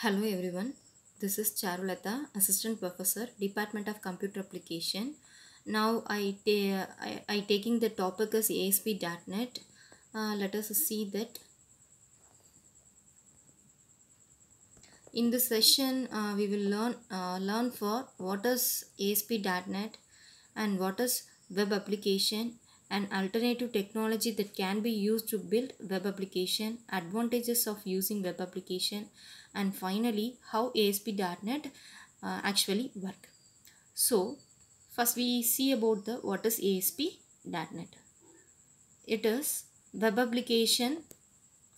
Hello everyone, this is Charulata, Assistant Professor, Department of Computer Application. Now I, ta I, I taking the topic as ASP.NET. Uh, let us see that. In this session, uh, we will learn, uh, learn for what is ASP.NET and what is web application and alternative technology that can be used to build web application, advantages of using web application, and finally how ASP.NET uh, actually work. So first we see about the what is ASP.NET. It is web application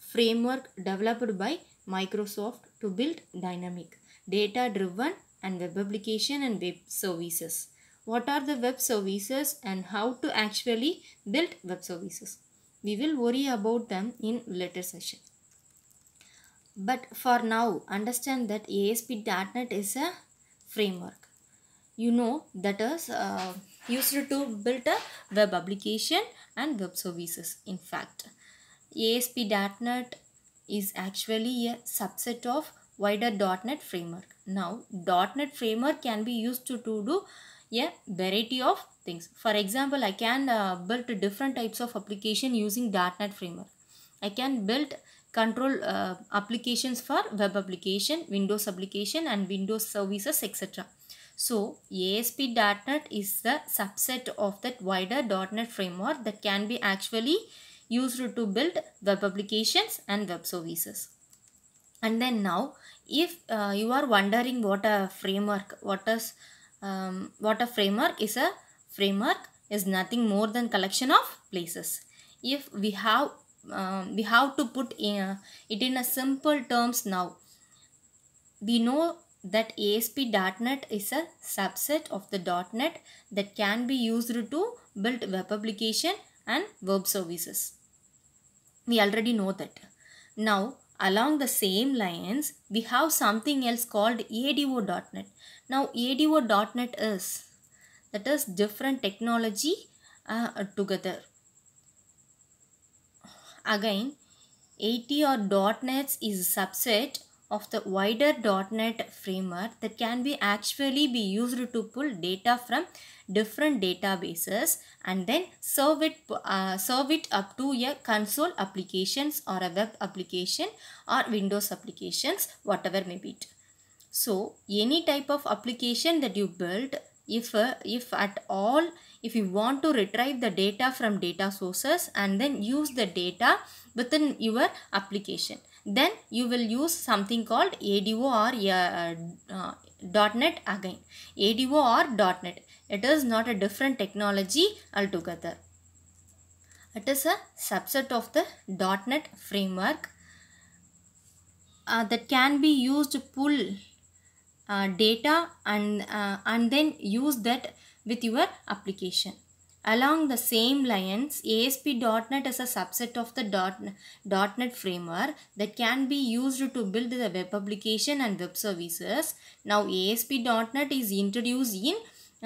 framework developed by Microsoft to build dynamic, data driven and web application and web services. What are the web services and how to actually build web services? We will worry about them in later session. But for now, understand that ASP.NET is a framework. You know that is uh, used to build a web application and web services. In fact, ASP.NET is actually a subset of wider .NET framework. Now, .NET framework can be used to, to do a variety of things. For example, I can uh, build different types of application using .NET framework. I can build control uh, applications for web application, Windows application and Windows services etc. So ASP.NET is the subset of that wider .NET framework that can be actually used to build web applications and web services. And then now if uh, you are wondering what a framework, what is um, what a framework is a framework is nothing more than collection of places. If we have um, we have to put in, uh, it in a simple terms now. We know that ASP.NET is a subset of the .NET that can be used to build web application and web services. We already know that. Now, along the same lines, we have something else called ADO.NET. Now, ADO.NET is, that is different technology uh, together. Again, AT or .NETs is a subset of the wider .NET framework that can be actually be used to pull data from different databases and then serve it, uh, serve it up to a console applications or a web application or Windows applications, whatever may be it. So, any type of application that you build, if, uh, if at all if you want to retrieve the data from data sources and then use the data within your application then you will use something called ADO or uh, uh, .NET again. ADO or .NET. It is not a different technology altogether. It is a subset of the .NET framework uh, that can be used to pull uh, data and, uh, and then use that with your application. Along the same lines, ASP.NET is a subset of the .NET framework that can be used to build the web application and web services. Now ASP.NET is introduced in,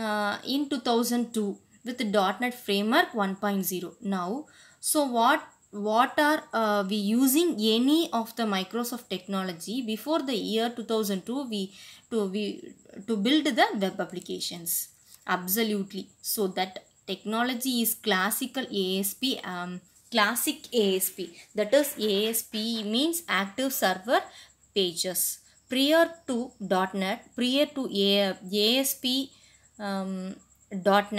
uh, in 2002 with the .NET framework 1.0. Now, so what what are uh, we using any of the Microsoft technology before the year 2002 we to we to build the web applications absolutely so that technology is classical asp um, classic asp that is asp means active server pages prior to .NET, prior to ASP.NET, um,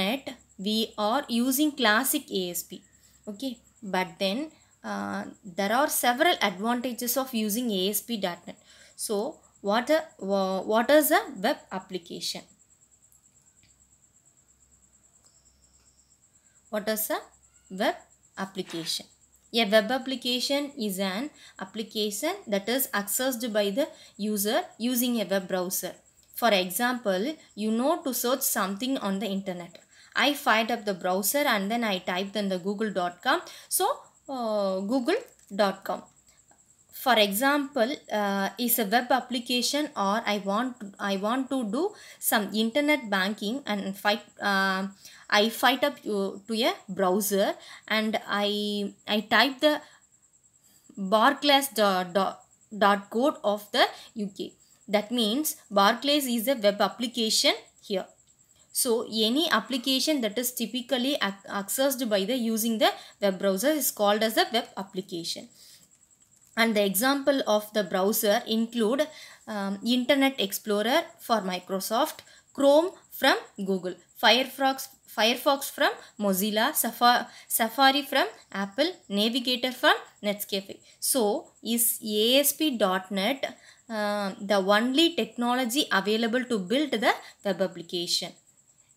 .NET, we are using classic ASP. Okay, but then uh, there are several advantages of using ASP.NET. So, what, a, what is a web application? What is a web application? A web application is an application that is accessed by the user using a web browser. For example, you know to search something on the internet. I fired up the browser and then I typed in the google.com. So, uh, google.com. For example, uh, is a web application or I want I want to do some internet banking and fight, uh, I fight up uh, to a browser and I, I type the barclays dot, dot, dot code of the UK. That means Barclays is a web application here. So any application that is typically accessed by the using the web browser is called as a web application. And the example of the browser include um, Internet Explorer for Microsoft, Chrome from Google, Firefox Firefox from Mozilla, Safari from Apple, Navigator from Netscape. So, is ASP.NET uh, the only technology available to build the web application?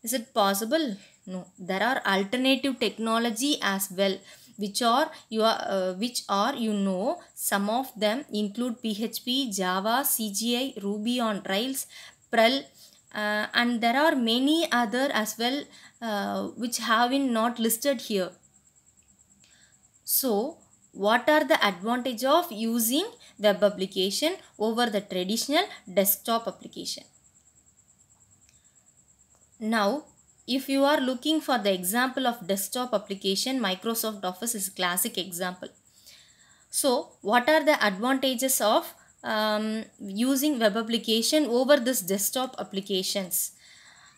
Is it possible? No. There are alternative technology as well which are you are uh, which are you know some of them include php java cgi ruby on rails prel uh, and there are many other as well uh, which have been not listed here. So what are the advantage of using web application over the traditional desktop application? Now if you are looking for the example of desktop application Microsoft Office is classic example. So what are the advantages of um, using web application over this desktop applications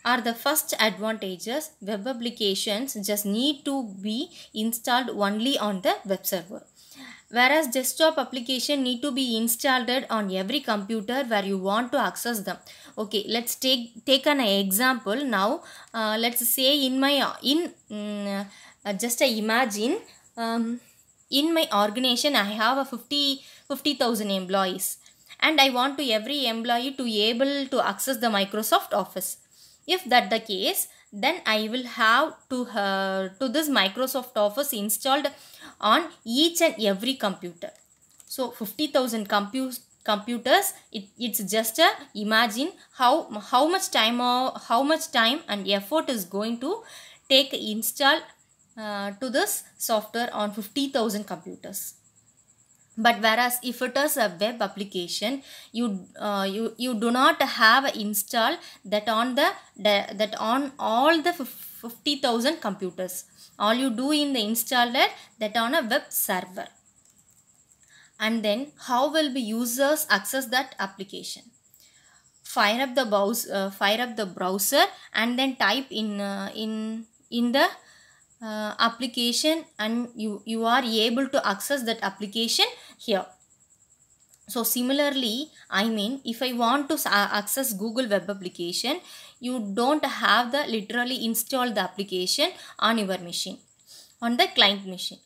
are the first advantages web applications just need to be installed only on the web server whereas desktop application need to be installed on every computer where you want to access them okay let's take take an example now uh, let's say in my in um, uh, just imagine um, in my organization i have a 50 50000 employees and i want to every employee to able to access the microsoft office if that the case then i will have to uh, to this microsoft office installed on each and every computer so 50000 computers computers it, it's just a imagine how how much time uh, how much time and effort is going to take install uh, to this software on 50,000 computers. But whereas if it is a web application, you uh, you you do not have install that on the that on all the 50,000 computers. All you do in the installer that on a web server. And then how will the users access that application? Fire up the browser, uh, fire up the browser, and then type in uh, in in the uh, application and you, you are able to access that application here. So similarly, I mean, if I want to access Google web application, you don't have the literally install the application on your machine, on the client machine.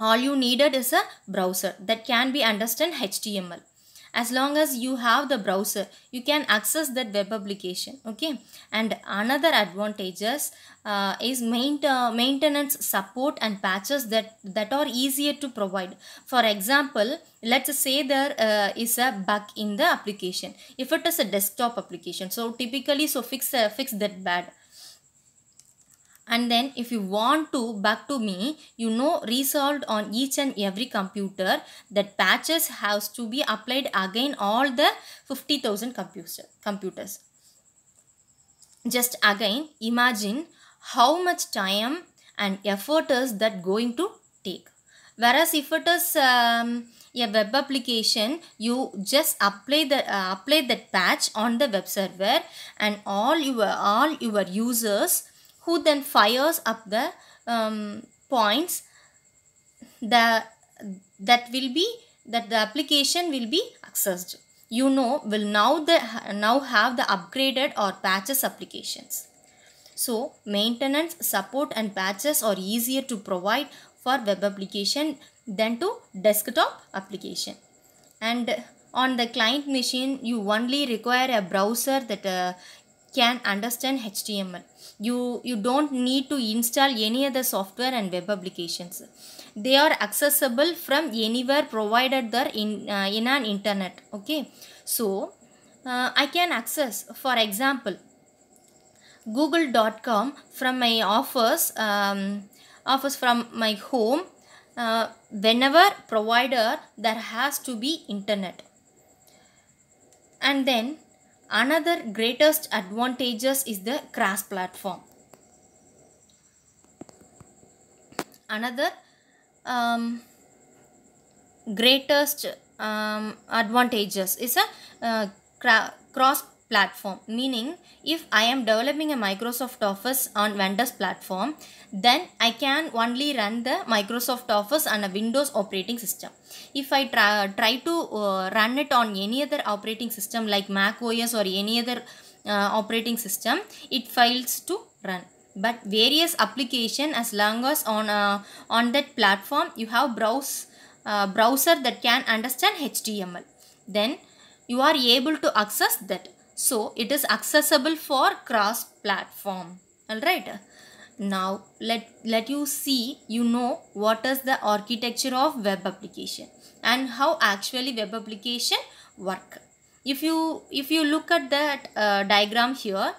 All you needed is a browser that can be understand HTML as long as you have the browser you can access that web application okay and another advantages uh, is main, uh, maintenance support and patches that that are easier to provide for example let's say there uh, is a bug in the application if it is a desktop application so typically so fix uh, fix that bad and then if you want to back to me you know resolved on each and every computer that patches has to be applied again all the 50000 computer computers just again imagine how much time and effort is that going to take whereas if it is um, a web application you just apply the uh, apply that patch on the web server and all your all your users who then fires up the um, points the, that will be that the application will be accessed. You know will now the now have the upgraded or patches applications. So maintenance, support and patches are easier to provide for web application than to desktop application. And on the client machine, you only require a browser that uh, can understand HTML. You, you don't need to install any other software and web applications. They are accessible from anywhere provided there in, uh, in an internet. Okay. So, uh, I can access for example google.com from my office um, office from my home uh, whenever provider there has to be internet and then Another greatest advantages is the cross platform. Another um, greatest um, advantages is a uh, cross platform meaning if I am developing a Microsoft Office on vendor's platform then I can only run the Microsoft Office on a Windows operating system. If I try, try to uh, run it on any other operating system like Mac OS or any other uh, operating system it fails to run but various application as long as on uh, on that platform you have browse uh, browser that can understand html then you are able to access that so it is accessible for cross platform. Alright. Now let, let you see, you know what is the architecture of web application and how actually web application work. If you, if you look at that uh, diagram here,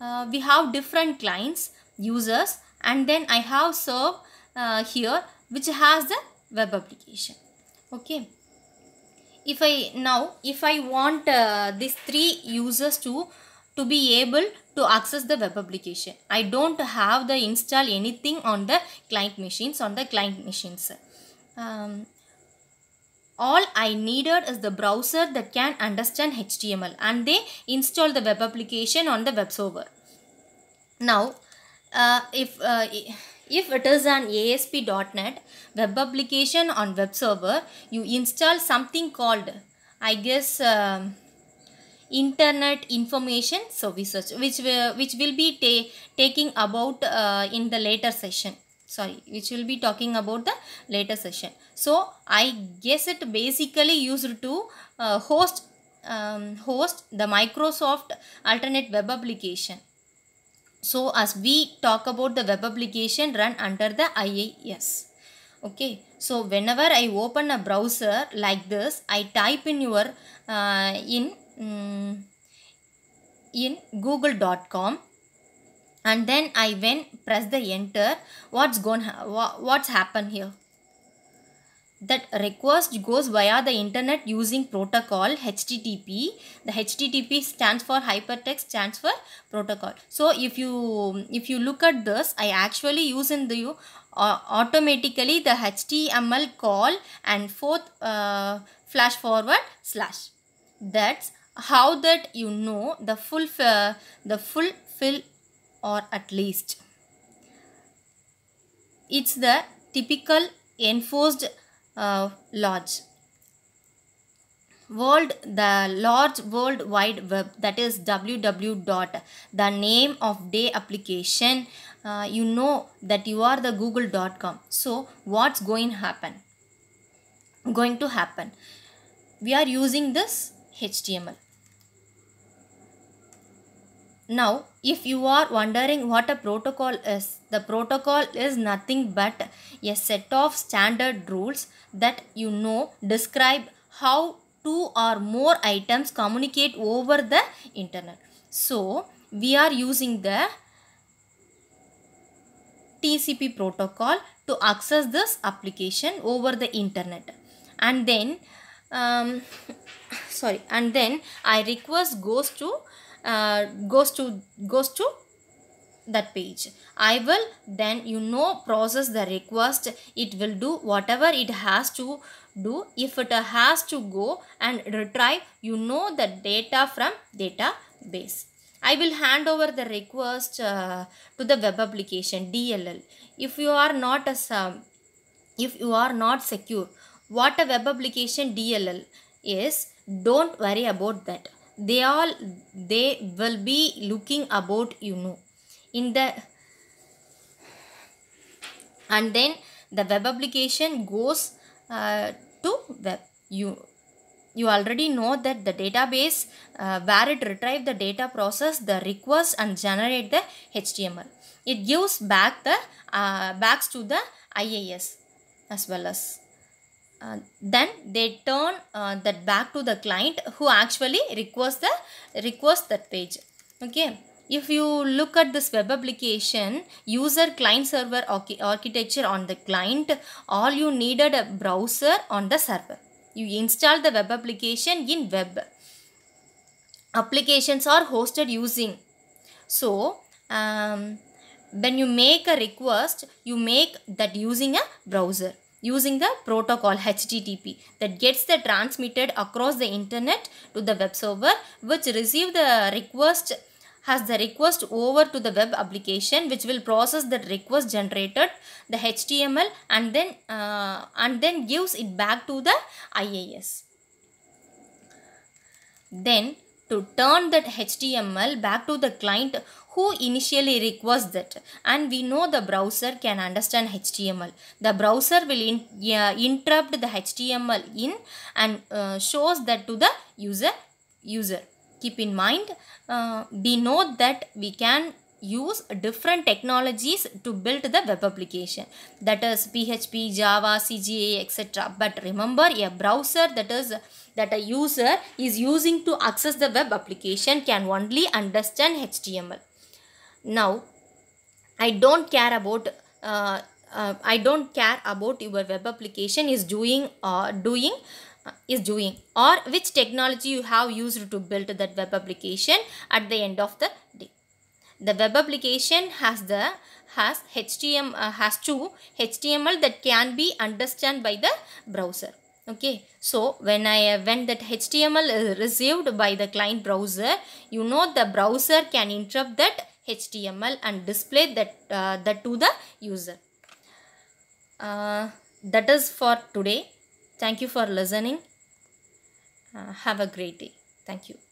uh, we have different clients, users and then I have serve uh, here which has the web application. Okay if I now if I want uh, these three users to to be able to access the web application. I don't have the install anything on the client machines on the client machines. Um, all I needed is the browser that can understand HTML and they install the web application on the web server. Now, uh, if uh, if it is an ASP.NET web application on web server, you install something called, I guess, um, internet information services which will, which will be ta taking about uh, in the later session sorry which will be talking about the later session so i guess it basically used to uh, host um, host the microsoft alternate web application so as we talk about the web application run under the IIS. Okay, so whenever I open a browser like this, I type in your uh, in um, in google.com and then I when press the enter, what's going ha what's happened here? that request goes via the internet using protocol http the http stands for hypertext transfer protocol so if you if you look at this i actually use in the uh, automatically the html call and fourth uh, flash forward slash that's how that you know the full uh, the full fill or at least it's the typical enforced uh, large world the large world wide web that is www dot the name of day application uh, you know that you are the google.com so what's going happen going to happen we are using this html now, if you are wondering what a protocol is, the protocol is nothing but a set of standard rules that you know describe how two or more items communicate over the internet. So, we are using the TCP protocol to access this application over the internet. And then, um, sorry, and then I request goes to uh, goes to goes to that page i will then you know process the request it will do whatever it has to do if it has to go and retrieve you know the data from database i will hand over the request uh, to the web application dll if you are not as um, if you are not secure what a web application dll is don't worry about that they all they will be looking about you know in the and then the web application goes uh, to web you you already know that the database uh, where it retrieve the data process the request and generate the html it gives back the uh, backs to the ias as well as uh, then they turn uh, that back to the client who actually requests the requests that page okay if you look at this web application user client server architecture on the client all you needed a browser on the server you install the web application in web applications are hosted using so um, when you make a request you make that using a browser using the protocol HTTP that gets the transmitted across the internet to the web server which receive the request has the request over to the web application which will process that request generated the HTML and then uh, and then gives it back to the IAS. Then to turn that HTML back to the client who initially requests that, and we know the browser can understand HTML. The browser will in, uh, interrupt the HTML in and uh, shows that to the user. user. Keep in mind, uh, know that we can use different technologies to build the web application that is php java cga etc but remember a browser that is that a user is using to access the web application can only understand html now i don't care about uh, uh, i don't care about your web application is doing or uh, doing uh, is doing or which technology you have used to build that web application at the end of the day the web application has the has html uh, has two html that can be understood by the browser okay so when i when that html is received by the client browser you know the browser can interrupt that HTML and display that, uh, that to the user. Uh, that is for today. Thank you for listening. Uh, have a great day. Thank you.